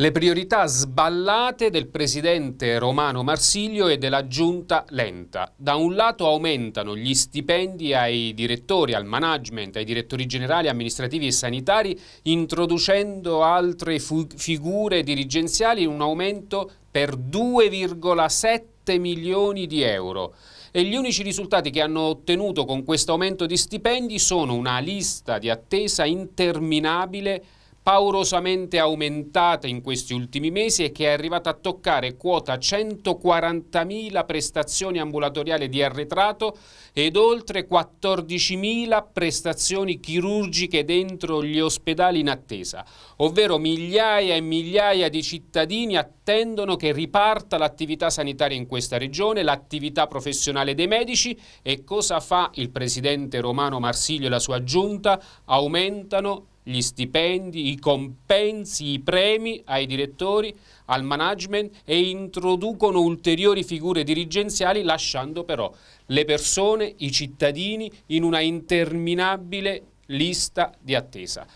Le priorità sballate del presidente Romano Marsiglio e della giunta lenta. Da un lato aumentano gli stipendi ai direttori, al management, ai direttori generali, amministrativi e sanitari, introducendo altre figure dirigenziali in un aumento per 2,7 milioni di euro e gli unici risultati che hanno ottenuto con questo aumento di stipendi sono una lista di attesa interminabile paurosamente aumentata in questi ultimi mesi e che è arrivata a toccare quota 140.000 prestazioni ambulatoriali di arretrato ed oltre 14.000 prestazioni chirurgiche dentro gli ospedali in attesa, ovvero migliaia e migliaia di cittadini attendono che riparta l'attività sanitaria in questa regione, l'attività professionale dei medici e cosa fa il presidente Romano Marsiglio e la sua giunta? Aumentano gli stipendi, i compensi, i premi ai direttori, al management e introducono ulteriori figure dirigenziali lasciando però le persone, i cittadini in una interminabile lista di attesa.